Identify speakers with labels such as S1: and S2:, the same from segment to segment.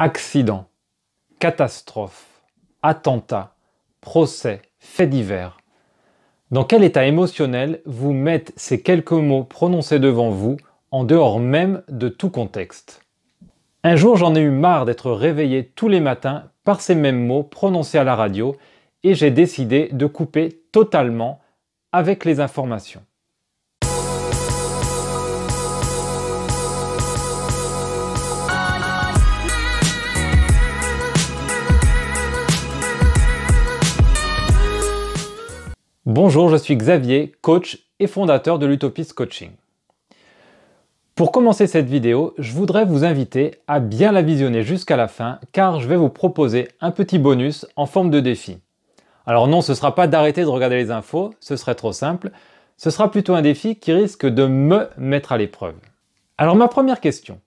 S1: accident, catastrophe, attentat, procès, faits divers. Dans quel état émotionnel vous mettent ces quelques mots prononcés devant vous en dehors même de tout contexte Un jour j'en ai eu marre d'être réveillé tous les matins par ces mêmes mots prononcés à la radio et j'ai décidé de couper totalement avec les informations. Bonjour, je suis Xavier, coach et fondateur de l'Utopiste Coaching. Pour commencer cette vidéo, je voudrais vous inviter à bien la visionner jusqu'à la fin car je vais vous proposer un petit bonus en forme de défi. Alors non, ce ne sera pas d'arrêter de regarder les infos, ce serait trop simple, ce sera plutôt un défi qui risque de me mettre à l'épreuve. Alors ma première question,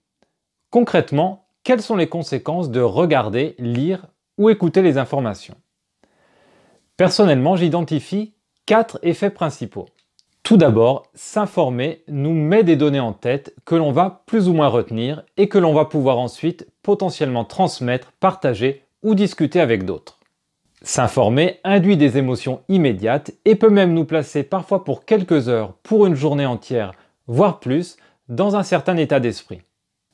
S1: concrètement, quelles sont les conséquences de regarder, lire ou écouter les informations Personnellement, j'identifie Quatre effets principaux. Tout d'abord, s'informer nous met des données en tête que l'on va plus ou moins retenir et que l'on va pouvoir ensuite potentiellement transmettre, partager ou discuter avec d'autres. S'informer induit des émotions immédiates et peut même nous placer parfois pour quelques heures, pour une journée entière, voire plus, dans un certain état d'esprit.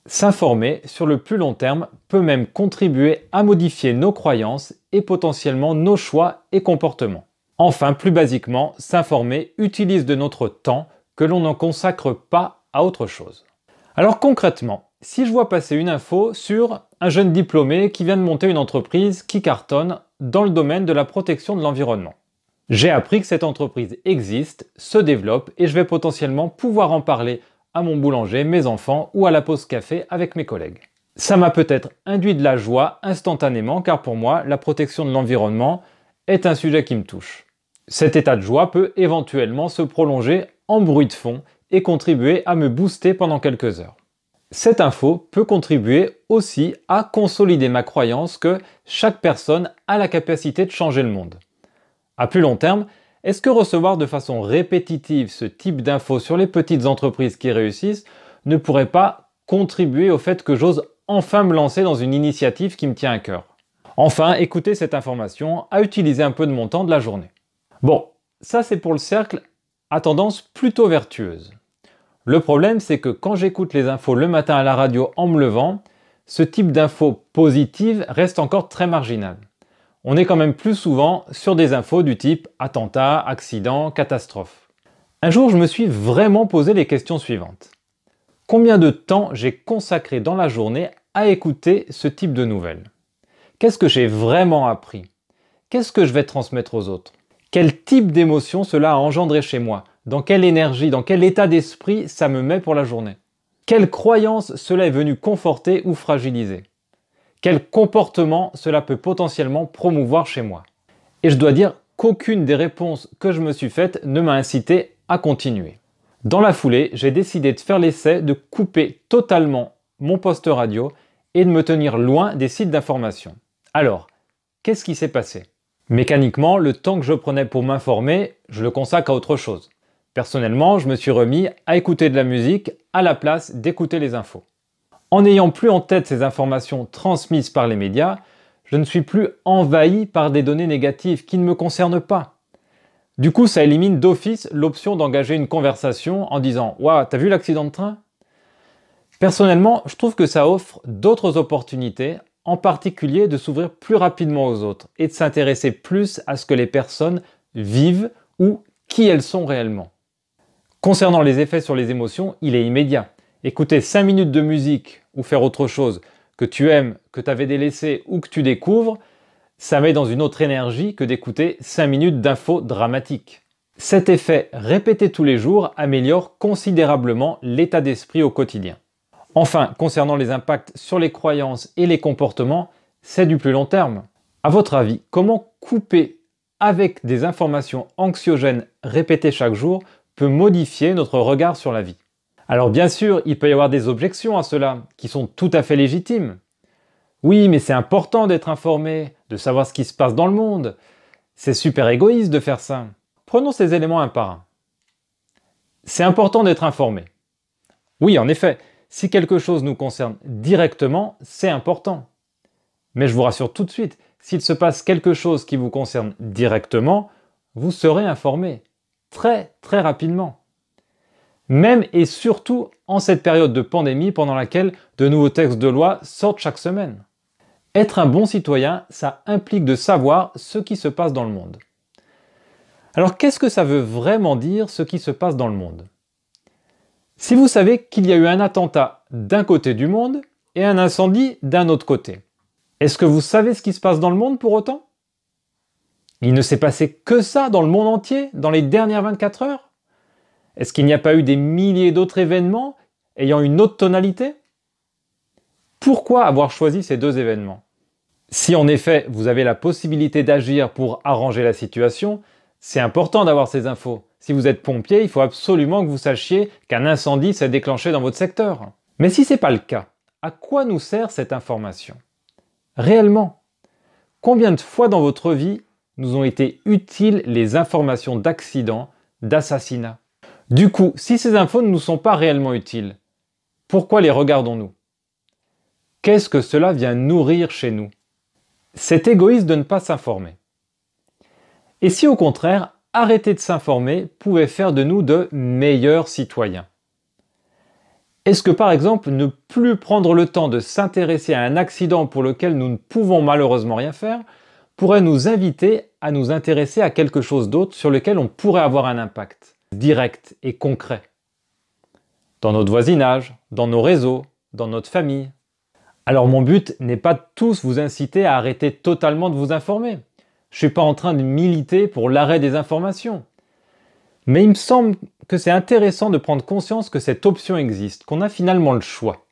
S1: S'informer sur le plus long terme peut même contribuer à modifier nos croyances et potentiellement nos choix et comportements. Enfin, plus basiquement, s'informer utilise de notre temps que l'on n'en consacre pas à autre chose. Alors concrètement, si je vois passer une info sur un jeune diplômé qui vient de monter une entreprise qui cartonne dans le domaine de la protection de l'environnement. J'ai appris que cette entreprise existe, se développe et je vais potentiellement pouvoir en parler à mon boulanger, mes enfants ou à la pause café avec mes collègues. Ça m'a peut-être induit de la joie instantanément car pour moi, la protection de l'environnement est un sujet qui me touche. Cet état de joie peut éventuellement se prolonger en bruit de fond et contribuer à me booster pendant quelques heures. Cette info peut contribuer aussi à consolider ma croyance que chaque personne a la capacité de changer le monde. À plus long terme, est-ce que recevoir de façon répétitive ce type d'infos sur les petites entreprises qui réussissent ne pourrait pas contribuer au fait que j'ose enfin me lancer dans une initiative qui me tient à cœur Enfin, écoutez cette information à utiliser un peu de mon temps de la journée. Bon, ça c'est pour le cercle à tendance plutôt vertueuse. Le problème c'est que quand j'écoute les infos le matin à la radio en me levant, ce type d'infos positives reste encore très marginal. On est quand même plus souvent sur des infos du type attentat, accident, catastrophe. Un jour, je me suis vraiment posé les questions suivantes. Combien de temps j'ai consacré dans la journée à écouter ce type de nouvelles Qu'est-ce que j'ai vraiment appris Qu'est-ce que je vais transmettre aux autres quel type d'émotion cela a engendré chez moi Dans quelle énergie, dans quel état d'esprit ça me met pour la journée Quelle croyance cela est venu conforter ou fragiliser Quel comportement cela peut potentiellement promouvoir chez moi Et je dois dire qu'aucune des réponses que je me suis faites ne m'a incité à continuer. Dans la foulée, j'ai décidé de faire l'essai de couper totalement mon poste radio et de me tenir loin des sites d'information. Alors, qu'est-ce qui s'est passé Mécaniquement, le temps que je prenais pour m'informer, je le consacre à autre chose. Personnellement, je me suis remis à écouter de la musique à la place d'écouter les infos. En n'ayant plus en tête ces informations transmises par les médias, je ne suis plus envahi par des données négatives qui ne me concernent pas. Du coup, ça élimine d'office l'option d'engager une conversation en disant Waouh, t'as vu l'accident de train Personnellement, je trouve que ça offre d'autres opportunités en particulier de s'ouvrir plus rapidement aux autres et de s'intéresser plus à ce que les personnes vivent ou qui elles sont réellement. Concernant les effets sur les émotions, il est immédiat. Écouter 5 minutes de musique ou faire autre chose que tu aimes, que tu avais délaissé ou que tu découvres, ça met dans une autre énergie que d'écouter 5 minutes d'infos dramatiques. Cet effet répété tous les jours améliore considérablement l'état d'esprit au quotidien. Enfin, concernant les impacts sur les croyances et les comportements, c'est du plus long terme. À votre avis, comment couper avec des informations anxiogènes répétées chaque jour peut modifier notre regard sur la vie Alors bien sûr, il peut y avoir des objections à cela, qui sont tout à fait légitimes. Oui, mais c'est important d'être informé, de savoir ce qui se passe dans le monde. C'est super égoïste de faire ça. Prenons ces éléments un par un. C'est important d'être informé. Oui, en effet, si quelque chose nous concerne directement, c'est important. Mais je vous rassure tout de suite, s'il se passe quelque chose qui vous concerne directement, vous serez informé très très rapidement. Même et surtout en cette période de pandémie pendant laquelle de nouveaux textes de loi sortent chaque semaine. Être un bon citoyen, ça implique de savoir ce qui se passe dans le monde. Alors qu'est-ce que ça veut vraiment dire ce qui se passe dans le monde si vous savez qu'il y a eu un attentat d'un côté du monde et un incendie d'un autre côté, est-ce que vous savez ce qui se passe dans le monde pour autant Il ne s'est passé que ça dans le monde entier dans les dernières 24 heures Est-ce qu'il n'y a pas eu des milliers d'autres événements ayant une autre tonalité Pourquoi avoir choisi ces deux événements Si en effet vous avez la possibilité d'agir pour arranger la situation, c'est important d'avoir ces infos. Si vous êtes pompier, il faut absolument que vous sachiez qu'un incendie s'est déclenché dans votre secteur. Mais si ce n'est pas le cas, à quoi nous sert cette information Réellement, combien de fois dans votre vie nous ont été utiles les informations d'accidents, d'assassinats Du coup, si ces infos ne nous sont pas réellement utiles, pourquoi les regardons-nous Qu'est-ce que cela vient nourrir chez nous C'est égoïste de ne pas s'informer. Et si au contraire, arrêter de s'informer pouvait faire de nous de meilleurs citoyens. Est-ce que par exemple ne plus prendre le temps de s'intéresser à un accident pour lequel nous ne pouvons malheureusement rien faire pourrait nous inviter à nous intéresser à quelque chose d'autre sur lequel on pourrait avoir un impact direct et concret Dans notre voisinage, dans nos réseaux, dans notre famille. Alors mon but n'est pas de tous vous inciter à arrêter totalement de vous informer. Je ne suis pas en train de militer pour l'arrêt des informations. Mais il me semble que c'est intéressant de prendre conscience que cette option existe, qu'on a finalement le choix,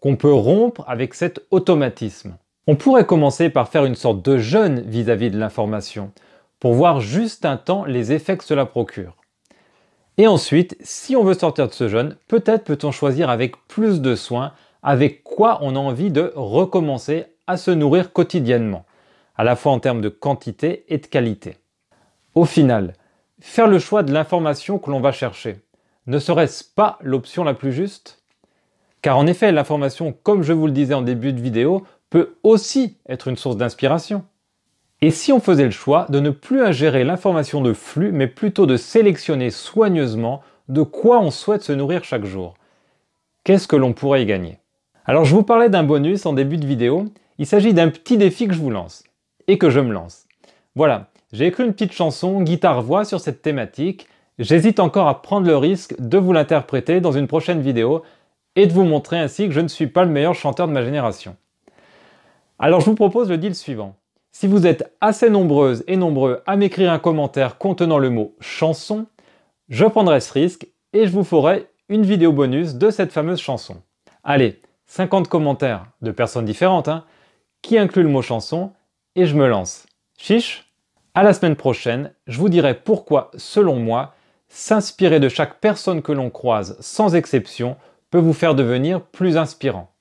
S1: qu'on peut rompre avec cet automatisme. On pourrait commencer par faire une sorte de jeûne vis-à-vis de l'information, pour voir juste un temps les effets que cela procure. Et ensuite, si on veut sortir de ce jeûne, peut-être peut-on choisir avec plus de soin avec quoi on a envie de recommencer à se nourrir quotidiennement à la fois en termes de quantité et de qualité. Au final, faire le choix de l'information que l'on va chercher, ne serait-ce pas l'option la plus juste Car en effet, l'information, comme je vous le disais en début de vidéo, peut aussi être une source d'inspiration. Et si on faisait le choix de ne plus ingérer l'information de flux, mais plutôt de sélectionner soigneusement de quoi on souhaite se nourrir chaque jour Qu'est-ce que l'on pourrait y gagner Alors je vous parlais d'un bonus en début de vidéo, il s'agit d'un petit défi que je vous lance et que je me lance. Voilà, j'ai écrit une petite chanson guitare-voix sur cette thématique. J'hésite encore à prendre le risque de vous l'interpréter dans une prochaine vidéo et de vous montrer ainsi que je ne suis pas le meilleur chanteur de ma génération. Alors je vous propose le deal suivant. Si vous êtes assez nombreuses et nombreux à m'écrire un commentaire contenant le mot chanson, je prendrai ce risque et je vous ferai une vidéo bonus de cette fameuse chanson. Allez, 50 commentaires de personnes différentes hein, qui incluent le mot chanson, et je me lance. Chiche À la semaine prochaine, je vous dirai pourquoi, selon moi, s'inspirer de chaque personne que l'on croise, sans exception, peut vous faire devenir plus inspirant.